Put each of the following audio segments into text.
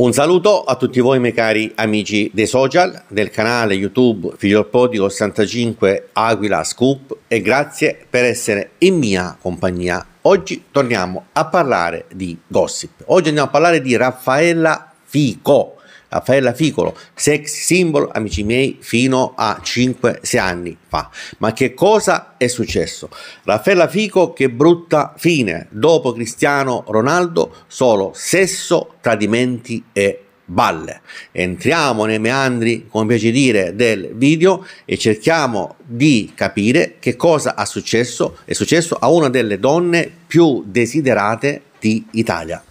Un saluto a tutti voi miei cari amici dei social, del canale YouTube Figlio Podico 65 Aquila Scoop e grazie per essere in mia compagnia. Oggi torniamo a parlare di gossip. Oggi andiamo a parlare di Raffaella Fico Raffaella Ficolo, sex symbol, amici miei, fino a 5-6 anni fa. Ma che cosa è successo? Raffaella Fico, che brutta fine, dopo Cristiano Ronaldo, solo sesso, tradimenti e balle. Entriamo nei meandri, come piace dire, del video e cerchiamo di capire che cosa è successo, è successo a una delle donne più desiderate di Italia.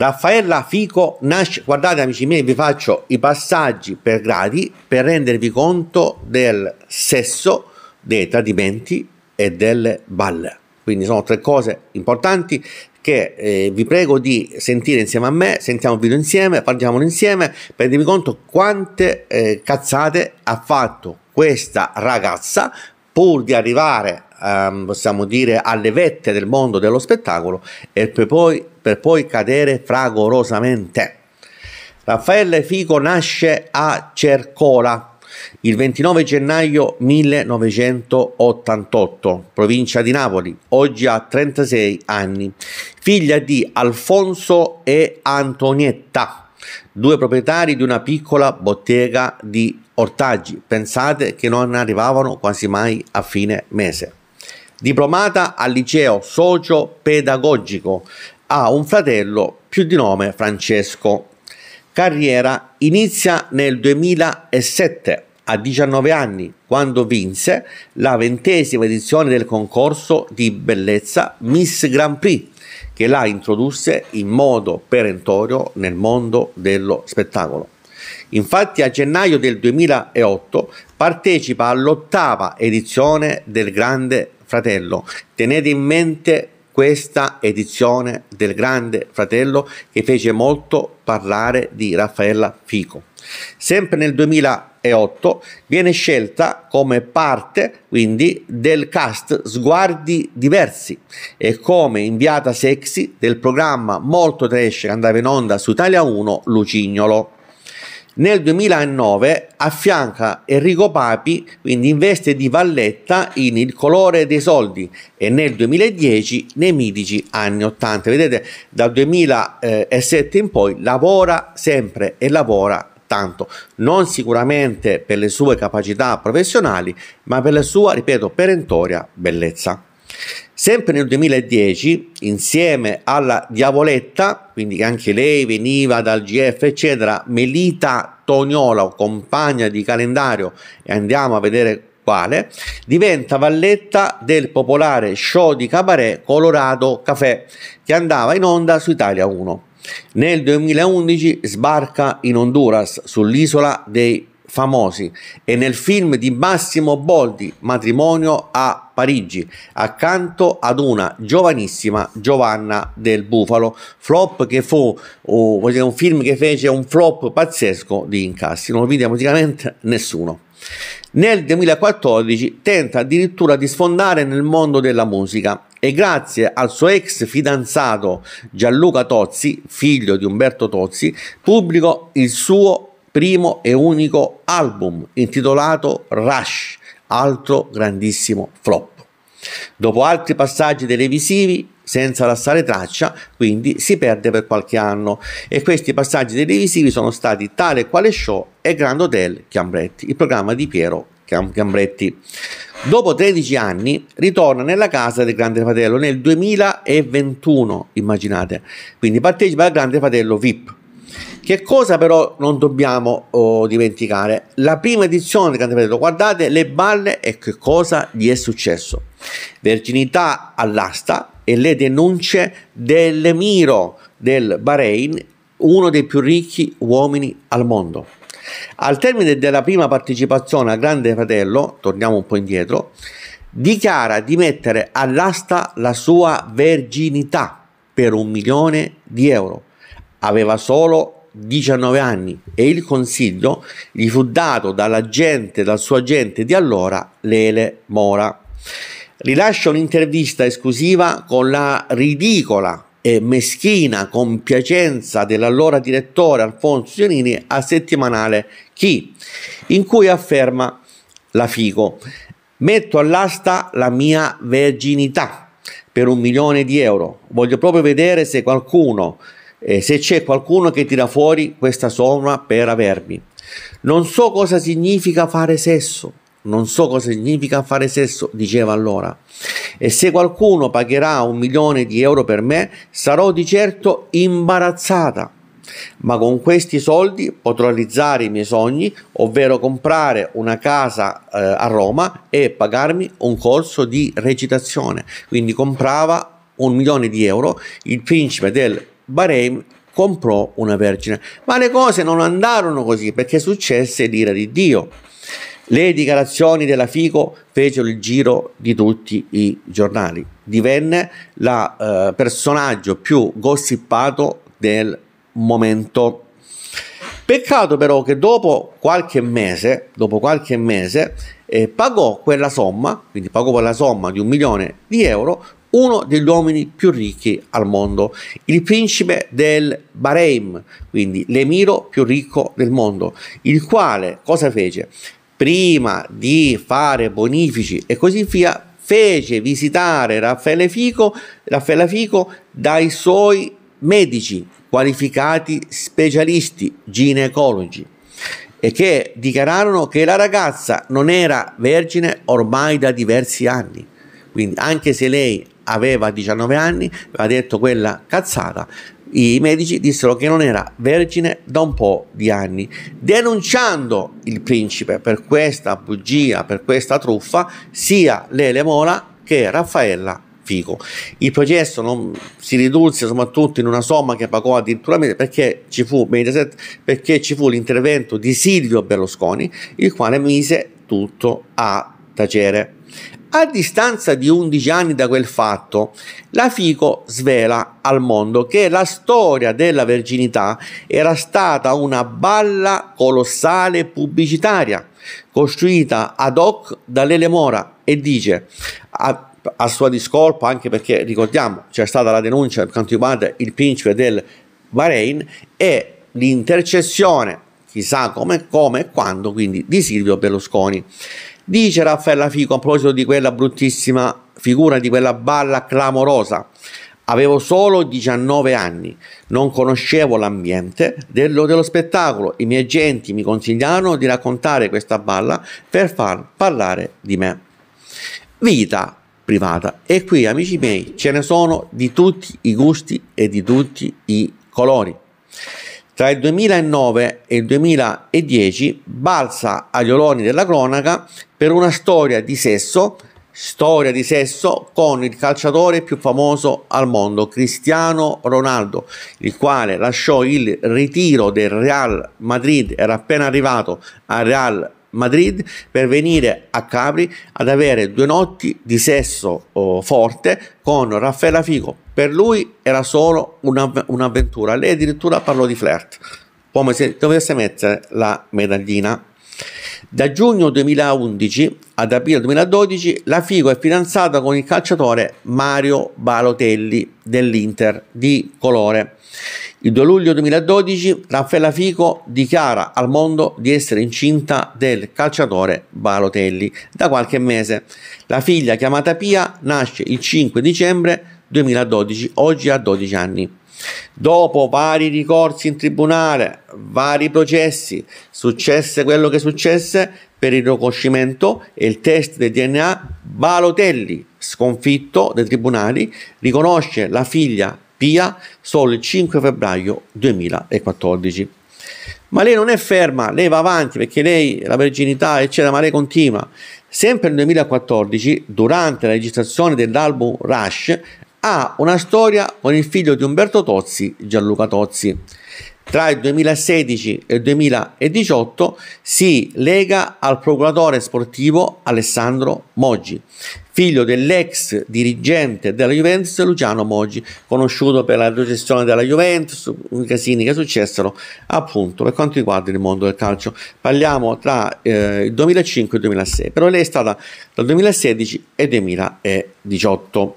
Raffaella Fico nasce, guardate amici miei, vi faccio i passaggi per gradi per rendervi conto del sesso, dei tradimenti e delle balle. Quindi sono tre cose importanti che eh, vi prego di sentire insieme a me, sentiamo il video insieme, parliamolo insieme per rendervi conto quante eh, cazzate ha fatto questa ragazza pur di arrivare ehm, possiamo dire alle vette del mondo dello spettacolo e per poi, per poi cadere fragorosamente. Raffaele Fico nasce a Cercola il 29 gennaio 1988, provincia di Napoli, oggi ha 36 anni, figlia di Alfonso e Antonietta, due proprietari di una piccola bottega di ortaggi, pensate che non arrivavano quasi mai a fine mese. Diplomata al liceo socio-pedagogico, ha un fratello più di nome Francesco. Carriera inizia nel 2007 a 19 anni quando vinse la ventesima edizione del concorso di bellezza Miss Grand Prix che la introdusse in modo perentorio nel mondo dello spettacolo. Infatti a gennaio del 2008 partecipa all'ottava edizione del Grande Fratello. Tenete in mente questa edizione del Grande Fratello che fece molto parlare di Raffaella Fico. Sempre nel 2008 viene scelta come parte quindi del cast Sguardi Diversi e come inviata sexy del programma molto trash che andava in onda su Italia 1 Lucignolo. Nel 2009 affianca Enrico Papi, quindi in veste di Valletta, in Il colore dei soldi e nel 2010 nei mitici anni 80. Vedete, dal 2007 in poi lavora sempre e lavora tanto, non sicuramente per le sue capacità professionali, ma per la sua, ripeto, perentoria bellezza. Sempre nel 2010, insieme alla Diavoletta, quindi anche lei veniva dal GF, eccetera, Melita Tognola, compagna di calendario, e andiamo a vedere quale, diventa valletta del popolare show di cabaret Colorado Café, che andava in onda su Italia 1. Nel 2011 sbarca in Honduras, sull'isola dei famosi e nel film di Massimo Boldi Matrimonio a Parigi accanto ad una giovanissima Giovanna del Bufalo flop che fu oh, un film che fece un flop pazzesco di incassi non lo vide praticamente nessuno nel 2014 tenta addirittura di sfondare nel mondo della musica e grazie al suo ex fidanzato Gianluca Tozzi, figlio di Umberto Tozzi, pubblicò il suo primo e unico album intitolato Rush, altro grandissimo flop. Dopo altri passaggi televisivi, senza lasciare traccia, quindi si perde per qualche anno e questi passaggi televisivi sono stati Tale e Quale Show e Grand Hotel Chiambretti, il programma di Piero Chiambretti. Dopo 13 anni ritorna nella casa del Grande Fratello nel 2021, immaginate, quindi partecipa al Grande Fratello VIP che cosa però non dobbiamo oh, dimenticare? La prima edizione che avete guardate le balle e che cosa gli è successo. Verginità all'asta e le denunce dell'emiro del Bahrain, uno dei più ricchi uomini al mondo. Al termine della prima partecipazione a Grande Fratello, torniamo un po' indietro, dichiara di mettere all'asta la sua verginità per un milione di euro aveva solo 19 anni e il consiglio gli fu dato dalla gente, dal suo agente di allora, Lele Mora. Rilascia un'intervista esclusiva con la ridicola e meschina compiacenza dell'allora direttore Alfonso Giannini a settimanale Chi, in cui afferma la Figo, metto all'asta la mia verginità per un milione di euro, voglio proprio vedere se qualcuno eh, se c'è qualcuno che tira fuori questa somma per avermi. Non so cosa significa fare sesso, non so cosa significa fare sesso, diceva allora. E se qualcuno pagherà un milione di euro per me, sarò di certo imbarazzata. Ma con questi soldi potrò realizzare i miei sogni, ovvero comprare una casa eh, a Roma e pagarmi un corso di recitazione. Quindi comprava un milione di euro, il principe del Bareim comprò una vergine. Ma le cose non andarono così perché successe l'ira di Dio. Le dichiarazioni della Fico fecero il giro di tutti i giornali. Divenne il eh, personaggio più gossipato del momento. Peccato però che dopo qualche mese, dopo qualche mese eh, pagò quella somma, quindi pagò quella somma di un milione di euro uno degli uomini più ricchi al mondo, il principe del Bahrain, quindi l'emiro più ricco del mondo, il quale cosa fece? Prima di fare bonifici e così via, fece visitare Raffaele Fico, Raffaele Fico dai suoi medici qualificati specialisti ginecologi e che dichiararono che la ragazza non era vergine ormai da diversi anni. Quindi anche se lei aveva 19 anni, aveva detto quella cazzata. I medici dissero che non era vergine da un po' di anni. Denunciando il principe per questa bugia, per questa truffa, sia Lele Mola che Raffaella Fico. Il processo non, si ridusse soprattutto in una somma che pagò addirittura perché ci fu, Mediaset, perché ci fu l'intervento di Silvio Berlusconi, il quale mise tutto a tacere. A distanza di 11 anni da quel fatto, la Fico svela al mondo che la storia della verginità era stata una balla colossale pubblicitaria, costruita ad hoc dall'Ele Mora e dice a, a sua discolpa anche perché ricordiamo c'è stata la denuncia per quanto riguarda il principe del Bahrain e l'intercessione chissà come, come e quando quindi di Silvio Berlusconi Dice Raffaella Fico a proposito di quella bruttissima figura, di quella balla clamorosa. Avevo solo 19 anni, non conoscevo l'ambiente dello, dello, spettacolo. I miei agenti mi consigliarono di raccontare questa balla per far parlare di me. Vita privata. E qui, amici miei, ce ne sono di tutti i gusti e di tutti i colori. Tra il 2009 e il 2010 balza agli oloni della cronaca per una storia di sesso, storia di sesso con il calciatore più famoso al mondo, Cristiano Ronaldo, il quale lasciò il ritiro del Real Madrid, era appena arrivato al Real Madrid per venire a Capri ad avere due notti di sesso oh, forte con Raffaella Figo. Per lui era solo un'av- un'avventura, lei addirittura parlò di flirt, come se dovesse mettere la medaglina. Da giugno 2011 ad aprile 2012 la Figo è fidanzata con il calciatore Mario Balotelli dell'Inter di colore. Il 2 luglio 2012 Raffaella Fico dichiara al mondo di essere incinta del calciatore Balotelli da qualche mese. La figlia chiamata Pia nasce il 5 dicembre 2012, oggi ha 12 anni. Dopo vari ricorsi in tribunale, vari processi, successe quello che successe per il riconoscimento e il test del DNA, Balotelli, sconfitto dai tribunali, riconosce la figlia Pia solo il 5 febbraio 2014. Ma lei non è ferma, lei va avanti perché lei, la verginità, eccetera, ma lei continua. Sempre nel 2014, durante la registrazione dell'album Rush, ha una storia con il figlio di Umberto Tozzi, Gianluca Tozzi. Tra il 2016 e il 2018 si lega al procuratore sportivo Alessandro Moggi, figlio dell'ex dirigente della Juventus Luciano Moggi, conosciuto per la recessione della Juventus, casini che successero appunto per quanto riguarda il mondo del calcio. Parliamo tra eh, il 2005 e il 2006, però lei è stata dal 2016 e 2018.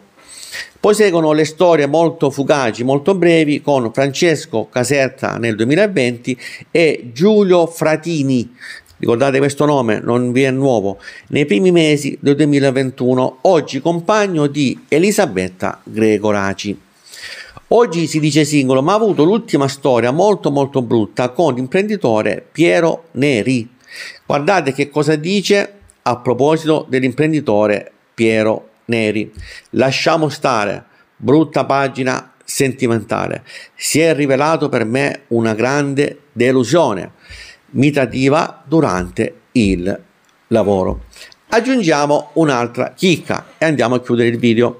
Poi seguono le storie molto fugaci, molto brevi, con Francesco Caserta nel 2020 e Giulio Fratini Ricordate questo nome, non vi è nuovo. Nei primi mesi del 2021, oggi compagno di Elisabetta Gregoraci. Oggi si dice singolo, ma ha avuto l'ultima storia molto molto brutta con l'imprenditore Piero Neri. Guardate che cosa dice a proposito dell'imprenditore Piero Neri. Lasciamo stare, brutta pagina sentimentale. Si è rivelato per me una grande delusione mitativa durante il lavoro. Aggiungiamo un'altra chicca e andiamo a chiudere il video.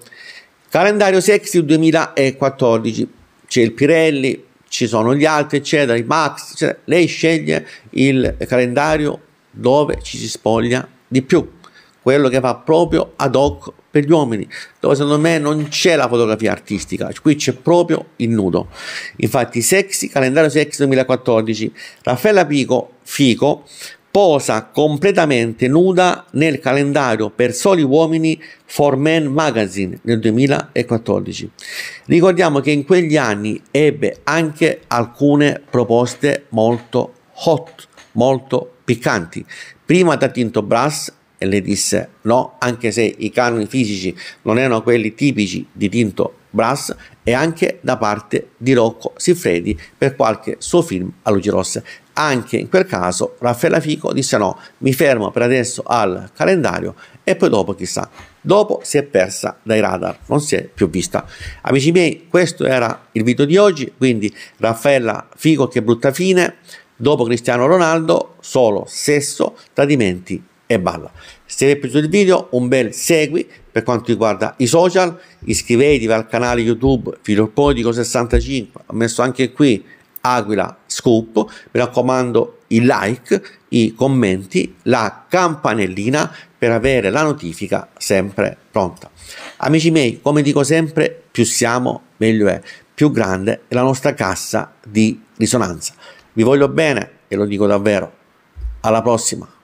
Calendario Sexy 2014, c'è il Pirelli, ci sono gli altri, eccetera, i Max, eccetera. lei sceglie il calendario dove ci si spoglia di più quello che fa proprio ad hoc per gli uomini, dove secondo me non c'è la fotografia artistica, qui c'è proprio il nudo. Infatti, Sexy, calendario Sexy 2014, Raffaella Pico, Fico, posa completamente nuda nel calendario per soli uomini For Men Magazine nel 2014. Ricordiamo che in quegli anni ebbe anche alcune proposte molto hot, molto piccanti, prima da Tinto Brass e le disse no, anche se i canoni fisici non erano quelli tipici di Tinto Brass e anche da parte di Rocco Siffredi per qualche suo film a luci rosse. Anche in quel caso Raffaella Fico disse no, mi fermo per adesso al calendario e poi dopo chissà. Dopo si è persa dai radar, non si è più vista. Amici miei, questo era il video di oggi, quindi Raffaella Fico che brutta fine, dopo Cristiano Ronaldo solo sesso, tradimenti e balla. Se vi è piaciuto il video un bel segui per quanto riguarda i social, iscrivetevi al canale YouTube Filopodico65, ho messo anche qui Aquila Scoop, mi raccomando il like, i commenti, la campanellina per avere la notifica sempre pronta. Amici miei, come dico sempre, più siamo meglio è, più grande è la nostra cassa di risonanza. Vi voglio bene e lo dico davvero. Alla prossima!